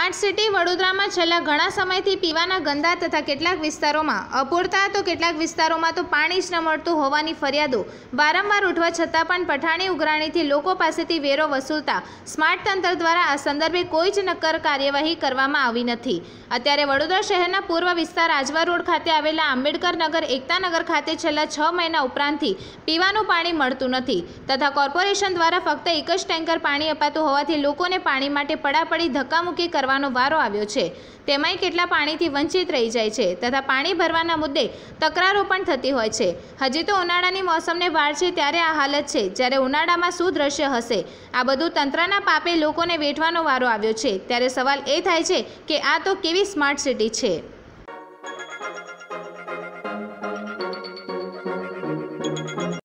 smart city વડોદરામાં છેલ્લા ઘણા સમયથી પીવાના ગંદા તથા કેટલાક વિસ્તારોમાં અપૂરતા તો કેટલાક વિસ્તારોમાં તો પાણી જ ન મળતું હોવાની ફરિયાદો વારંવાર ઉઠવા છતાં પણ પઠાણી ઉઘરાણીથી લોકો પાસેથી વેરો વસૂલતા સ્માર્ટ તંત્ર દ્વારા આ સંદર્ભે કોઈ જ નક્કર કાર્યવાહી કરવામાં આવી નથી અત્યારે વડોદરા શહેરના પૂર્વ વિસ્તાર આજવા રોડ ખાતે આવેલા આંબેડકર નગર એકતાનગર ખાતે છેલ્લા છ મહિના ઉપરાંતથી પીવાનું પાણી મળતું નથી તથા કોર્પોરેશન દ્વારા ફક્ત એક જ ટેન્કર પાણી અપાતું હોવાથી લોકોને પાણી માટે પડાપડી ધક્કામુક્કી કરવા કરવાનો વારો આવ્યો છે તેમાંય કેટલા પાણીથી વંચિત રહી જાય છે તથા પાણી ભરવાના મુદ્દે તકરારો પણ થતી હોય છે હજી તો ઉનાળાની મોસમને વાર છે ત્યારે આ હાલત છે જ્યારે ઉનાળામાં શું દ્રશ્ય હશે આ બધું તંત્રના પાપે લોકોને વેઠવાનો વારો આવ્યો છે ત્યારે સવાલ એ થાય છે કે આ તો કેવી સ્માર્ટ સિટી છે